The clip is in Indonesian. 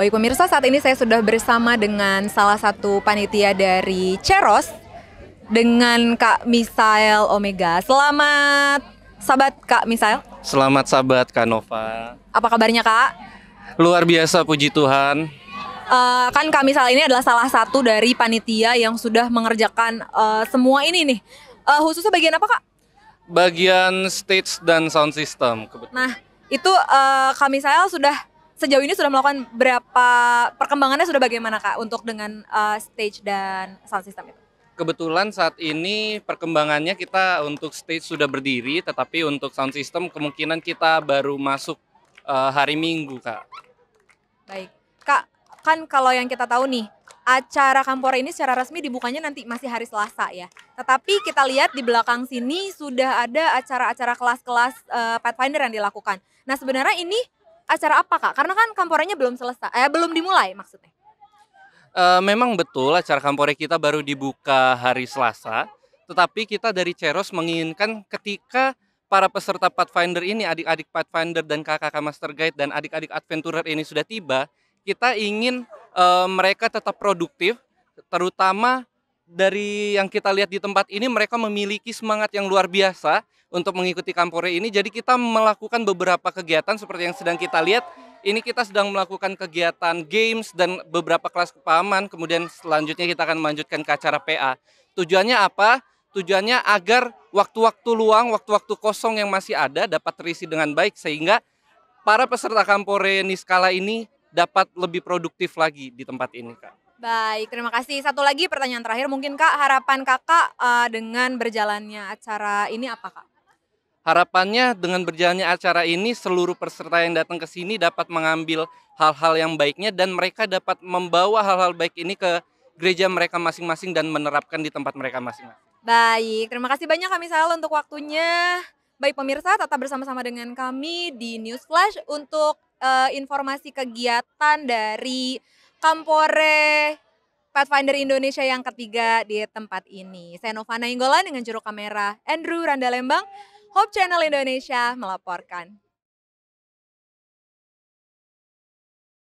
Baik pemirsa, saat ini saya sudah bersama dengan salah satu panitia dari Ceros dengan Kak Misael Omega. Selamat sahabat Kak Misael. Selamat sahabat Kak Nova. Apa kabarnya Kak? Luar biasa puji Tuhan. Uh, kan Kak Misael ini adalah salah satu dari panitia yang sudah mengerjakan uh, semua ini nih. Uh, khususnya bagian apa Kak? Bagian stage dan sound system. Nah, itu uh, Kak Misael sudah sejauh ini sudah melakukan berapa perkembangannya sudah bagaimana kak untuk dengan uh, stage dan sound system itu? Kebetulan saat ini perkembangannya kita untuk stage sudah berdiri, tetapi untuk sound system kemungkinan kita baru masuk uh, hari Minggu kak. Baik, kak kan kalau yang kita tahu nih acara Kampora ini secara resmi dibukanya nanti masih hari Selasa ya. Tetapi kita lihat di belakang sini sudah ada acara-acara kelas-kelas uh, Pathfinder yang dilakukan. Nah sebenarnya ini acara apa kak? Karena kan kamporanya belum selesai, eh belum dimulai maksudnya. Uh, memang betul acara kampore kita baru dibuka hari Selasa, tetapi kita dari Ceros menginginkan ketika para peserta Pathfinder ini, adik-adik Pathfinder dan kakak-kakak Master Guide dan adik-adik Adventurer ini sudah tiba, kita ingin uh, mereka tetap produktif, terutama dari yang kita lihat di tempat ini mereka memiliki semangat yang luar biasa untuk mengikuti Kampore ini. Jadi kita melakukan beberapa kegiatan seperti yang sedang kita lihat. Ini kita sedang melakukan kegiatan games dan beberapa kelas kepahaman. Kemudian selanjutnya kita akan melanjutkan ke acara PA. Tujuannya apa? Tujuannya agar waktu-waktu luang, waktu-waktu kosong yang masih ada dapat terisi dengan baik sehingga para peserta Kampore Niskala ini dapat lebih produktif lagi di tempat ini, Kak. Baik, terima kasih. Satu lagi pertanyaan terakhir mungkin Kak, harapan Kakak uh, dengan berjalannya acara ini apa Kak? Harapannya dengan berjalannya acara ini seluruh peserta yang datang ke sini dapat mengambil hal-hal yang baiknya dan mereka dapat membawa hal-hal baik ini ke gereja mereka masing-masing dan menerapkan di tempat mereka masing-masing. Baik, terima kasih banyak kami Sal untuk waktunya. Baik pemirsa, tetap bersama-sama dengan kami di News Flash untuk uh, informasi kegiatan dari Kampore Pathfinder Indonesia yang ketiga di tempat ini. Saya Novana Inggolan dengan juru kamera Andrew Randa Lembang, Hope Channel Indonesia melaporkan.